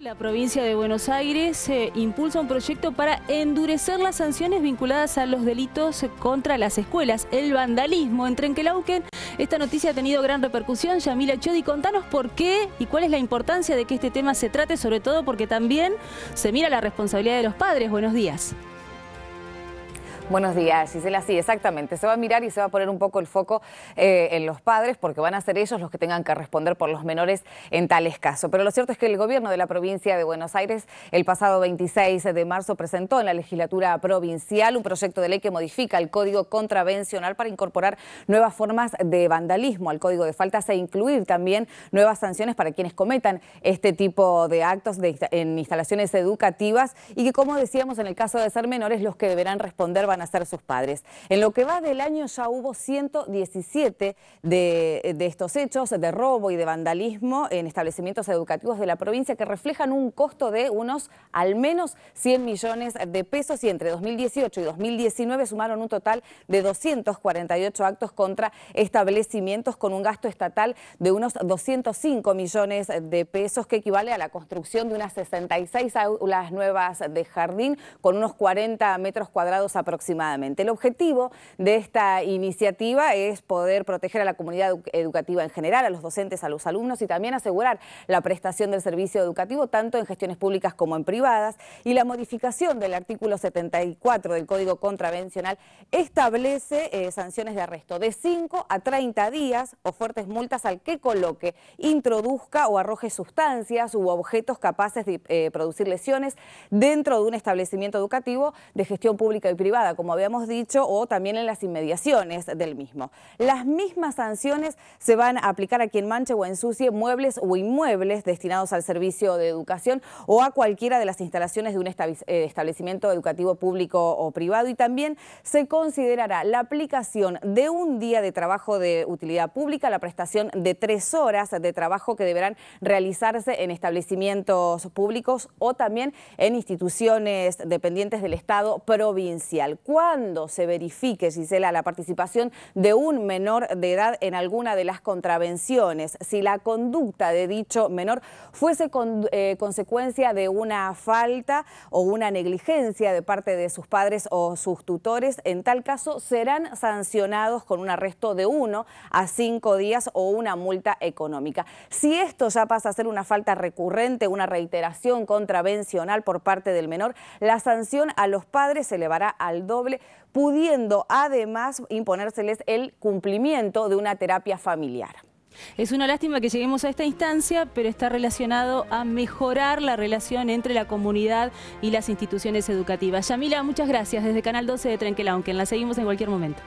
La provincia de Buenos Aires eh, impulsa un proyecto para endurecer las sanciones vinculadas a los delitos contra las escuelas, el vandalismo en Trenquelauquen. Esta noticia ha tenido gran repercusión. Yamila Chodi, contanos por qué y cuál es la importancia de que este tema se trate, sobre todo porque también se mira la responsabilidad de los padres. Buenos días. Buenos días, Gisela. Sí, exactamente. Se va a mirar y se va a poner un poco el foco eh, en los padres porque van a ser ellos los que tengan que responder por los menores en tales casos. Pero lo cierto es que el gobierno de la provincia de Buenos Aires el pasado 26 de marzo presentó en la legislatura provincial un proyecto de ley que modifica el código contravencional para incorporar nuevas formas de vandalismo al código de faltas e incluir también nuevas sanciones para quienes cometan este tipo de actos en instalaciones educativas y que, como decíamos, en el caso de ser menores, los que deberán responder van hacer a sus padres. En lo que va del año ya hubo 117 de, de estos hechos de robo y de vandalismo en establecimientos educativos de la provincia que reflejan un costo de unos al menos 100 millones de pesos y entre 2018 y 2019 sumaron un total de 248 actos contra establecimientos con un gasto estatal de unos 205 millones de pesos que equivale a la construcción de unas 66 aulas nuevas de jardín con unos 40 metros cuadrados aproximadamente el objetivo de esta iniciativa es poder proteger a la comunidad educativa en general, a los docentes, a los alumnos y también asegurar la prestación del servicio educativo tanto en gestiones públicas como en privadas y la modificación del artículo 74 del Código Contravencional establece eh, sanciones de arresto de 5 a 30 días o fuertes multas al que coloque, introduzca o arroje sustancias u objetos capaces de eh, producir lesiones dentro de un establecimiento educativo de gestión pública y privada como habíamos dicho, o también en las inmediaciones del mismo. Las mismas sanciones se van a aplicar a quien manche o ensucie muebles o inmuebles destinados al servicio de educación o a cualquiera de las instalaciones de un eh, establecimiento educativo público o privado y también se considerará la aplicación de un día de trabajo de utilidad pública, la prestación de tres horas de trabajo que deberán realizarse en establecimientos públicos o también en instituciones dependientes del Estado provincial cuando se verifique, Gisela, la participación de un menor de edad en alguna de las contravenciones, si la conducta de dicho menor fuese eh, consecuencia de una falta o una negligencia de parte de sus padres o sus tutores, en tal caso serán sancionados con un arresto de uno a cinco días o una multa económica. Si esto ya pasa a ser una falta recurrente, una reiteración contravencional por parte del menor, la sanción a los padres se elevará al doble, pudiendo además imponérseles el cumplimiento de una terapia familiar. Es una lástima que lleguemos a esta instancia, pero está relacionado a mejorar la relación entre la comunidad y las instituciones educativas. Yamila, muchas gracias desde Canal 12 de Trenquelá, aunque la seguimos en cualquier momento.